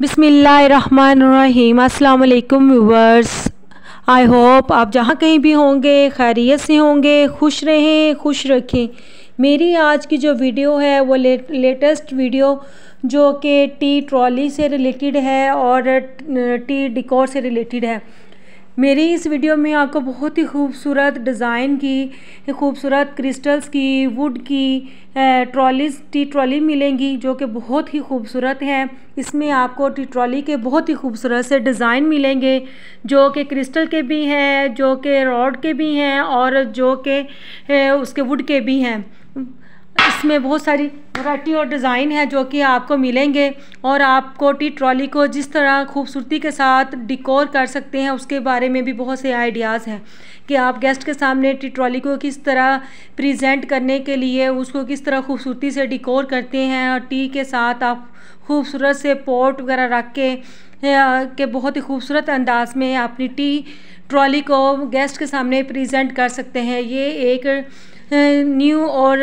बिसमीम् अल्लाम viewers I hope आप जहाँ कहीं भी होंगे खैरियत से होंगे खुश रहें खुश रखें मेरी आज की जो वीडियो है वो ले, लेटेस्ट वीडियो जो कि टी ट्रॉली से रिलेटेड है और टी डिकोर से रिलेटेड है मेरी इस वीडियो में आपको बहुत ही खूबसूरत डिज़ाइन की खूबसूरत क्रिस्टल्स की वुड की ट्रॉलीज टी ट्रॉली मिलेंगी जो कि बहुत ही खूबसूरत है इसमें आपको टी ट्रॉली के बहुत ही खूबसूरत से डिज़ाइन मिलेंगे जो कि क्रिस्टल के भी हैं जो कि रॉड के भी हैं और जो कि उसके वुड के भी हैं इसमें बहुत सारी वैरायटी और डिज़ाइन है जो कि आपको मिलेंगे और आपको टी ट्रॉली को जिस तरह खूबसूरती के साथ डिकोर कर सकते हैं उसके बारे में भी बहुत से आइडियाज़ हैं कि आप गेस्ट के सामने टी ट्रॉली को किस तरह प्रेजेंट करने के लिए उसको किस तरह खूबसूरती से डिकोर करते हैं और टी के साथ आप खूबसूरत से पोर्ट वगैरह रख के के बहुत ही खूबसूरत अंदाज में अपनी टी ट्रॉली को गेस्ट के सामने प्रेजेंट कर सकते हैं ये एक न्यू और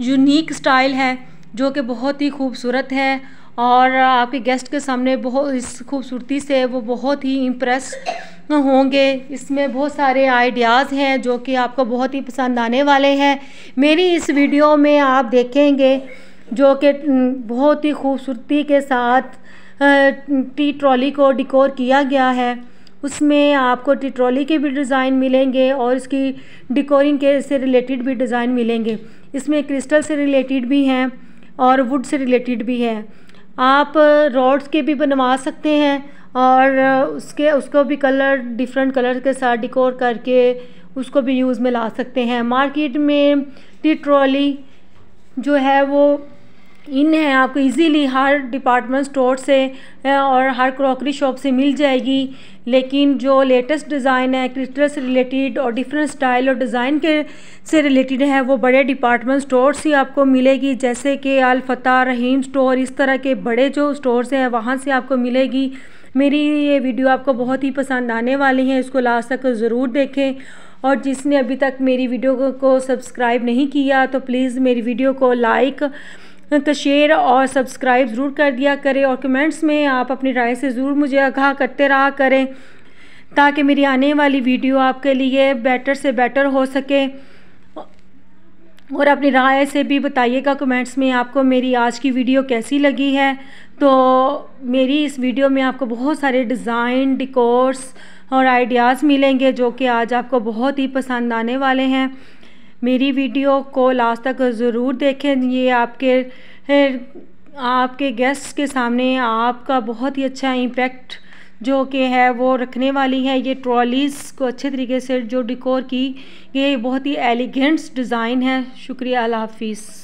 यूनिक स्टाइल है जो कि बहुत ही खूबसूरत है और आपके गेस्ट के सामने बहुत इस खूबसूरती से वो बहुत ही इम्प्रेस होंगे इसमें बहुत सारे आइडियाज़ हैं जो कि आपको बहुत ही पसंद आने वाले हैं मेरी इस वीडियो में आप देखेंगे जो कि बहुत ही खूबसूरती के साथ टी ट्रॉली को डिकोर किया गया है उसमें आपको टिट्रॉली के भी डिज़ाइन मिलेंगे और इसकी डिकोरिंग के से रिलेटेड भी डिज़ाइन मिलेंगे इसमें क्रिस्टल से रिलेटेड भी हैं और वुड से रिलेटेड भी है आप रॉड्स के भी बनवा सकते हैं और उसके उसको भी कलर डिफरेंट कलर के साथ डिकोर करके उसको भी यूज़ में ला सकते हैं मार्केट में टी ट्रॉली जो है वो इन हैं आपको इजीली हर डिपार्टमेंट स्टोर से और हर क्रॉकरी शॉप से मिल जाएगी लेकिन जो लेटेस्ट डिज़ाइन है क्रिस्टल से रिलेटेड और डिफरेंट स्टाइल और डिज़ाइन के से रिलेटेड है वो बड़े डिपार्टमेंट स्टोर ही आपको मिलेगी जैसे कि अलफता रहीम स्टोर इस तरह के बड़े जो स्टोर हैं वहाँ से आपको मिलेगी मेरी ये वीडियो आपको बहुत ही पसंद आने वाली है इसको लास्ट तक ज़रूर देखें और जिसने अभी तक मेरी वीडियो को सब्सक्राइब नहीं किया तो प्लीज़ मेरी वीडियो को लाइक तो शेयर और सब्सक्राइब ज़रूर कर दिया करें और कमेंट्स में आप अपनी राय से ज़रूर मुझे आगाह करते रहा करें ताकि मेरी आने वाली वीडियो आपके लिए बेटर से बेटर हो सके और अपनी राय से भी बताइएगा कमेंट्स में आपको मेरी आज की वीडियो कैसी लगी है तो मेरी इस वीडियो में आपको बहुत सारे डिज़ाइन डिकोर्स और आइडियाज़ मिलेंगे जो कि आज आपको बहुत ही पसंद आने वाले हैं मेरी वीडियो को लास्ट तक ज़रूर देखें ये आपके आपके गेस्ट के सामने आपका बहुत ही अच्छा इम्पैक्ट जो कि है वो रखने वाली है ये ट्रॉलीज़ को अच्छे तरीके से जो डिकोर की ये बहुत ही एलिगेंट्स डिज़ाइन है शुक्रिया अल्लाह हाफिज़